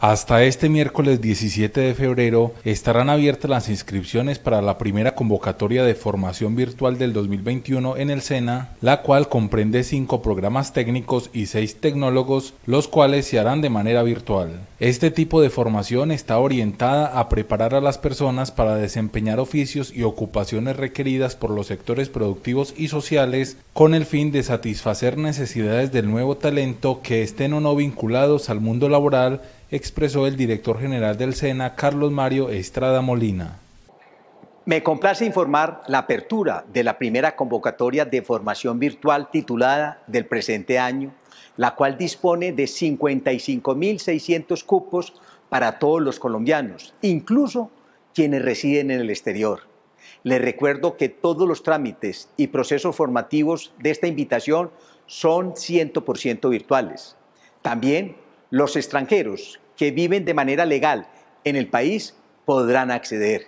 Hasta este miércoles 17 de febrero estarán abiertas las inscripciones para la primera convocatoria de formación virtual del 2021 en el SENA, la cual comprende cinco programas técnicos y seis tecnólogos, los cuales se harán de manera virtual. Este tipo de formación está orientada a preparar a las personas para desempeñar oficios y ocupaciones requeridas por los sectores productivos y sociales con el fin de satisfacer necesidades del nuevo talento que estén o no vinculados al mundo laboral expresó el director general del SENA, Carlos Mario Estrada Molina. Me complace informar la apertura de la primera convocatoria de formación virtual titulada del presente año, la cual dispone de 55.600 cupos para todos los colombianos, incluso quienes residen en el exterior. Les recuerdo que todos los trámites y procesos formativos de esta invitación son 100% virtuales. También los extranjeros que viven de manera legal en el país podrán acceder.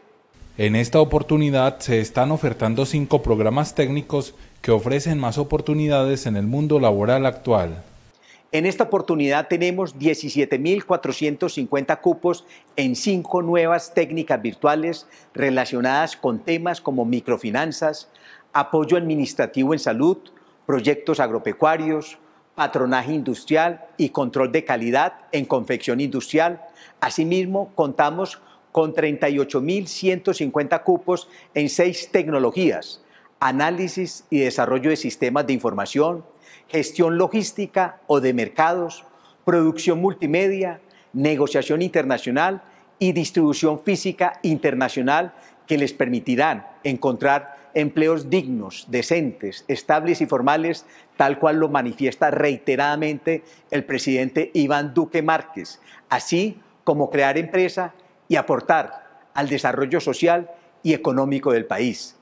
En esta oportunidad se están ofertando cinco programas técnicos que ofrecen más oportunidades en el mundo laboral actual. En esta oportunidad tenemos 17.450 cupos en cinco nuevas técnicas virtuales relacionadas con temas como microfinanzas, apoyo administrativo en salud, proyectos agropecuarios, patronaje industrial y control de calidad en confección industrial. Asimismo, contamos con 38.150 cupos en seis tecnologías, análisis y desarrollo de sistemas de información, gestión logística o de mercados, producción multimedia, negociación internacional y distribución física internacional que les permitirán encontrar empleos dignos, decentes, estables y formales, tal cual lo manifiesta reiteradamente el presidente Iván Duque Márquez, así como crear empresa y aportar al desarrollo social y económico del país.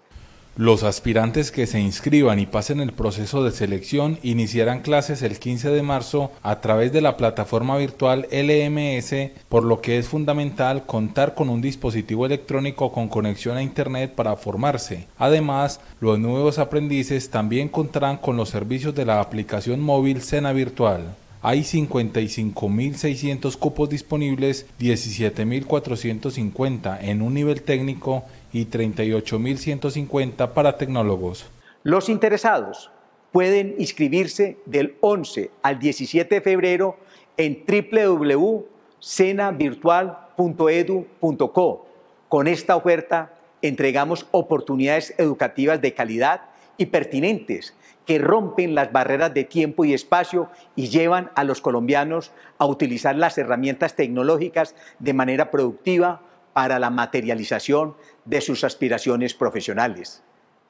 Los aspirantes que se inscriban y pasen el proceso de selección iniciarán clases el 15 de marzo a través de la plataforma virtual LMS, por lo que es fundamental contar con un dispositivo electrónico con conexión a Internet para formarse. Además, los nuevos aprendices también contarán con los servicios de la aplicación móvil Sena Virtual hay 55.600 cupos disponibles, 17.450 en un nivel técnico y 38.150 para tecnólogos. Los interesados pueden inscribirse del 11 al 17 de febrero en www.cenavirtual.edu.co. Con esta oferta entregamos oportunidades educativas de calidad y pertinentes que rompen las barreras de tiempo y espacio y llevan a los colombianos a utilizar las herramientas tecnológicas de manera productiva, para la materialización de sus aspiraciones profesionales.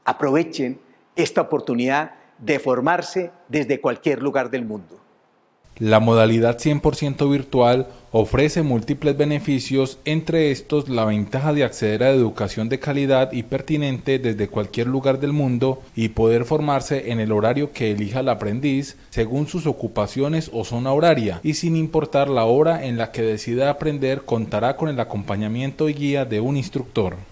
Aprovechen esta oportunidad de formarse desde cualquier lugar del mundo. La modalidad 100% virtual ofrece múltiples beneficios, entre estos la ventaja de acceder a educación de calidad y pertinente desde cualquier lugar del mundo y poder formarse en el horario que elija el aprendiz según sus ocupaciones o zona horaria y sin importar la hora en la que decida aprender contará con el acompañamiento y guía de un instructor.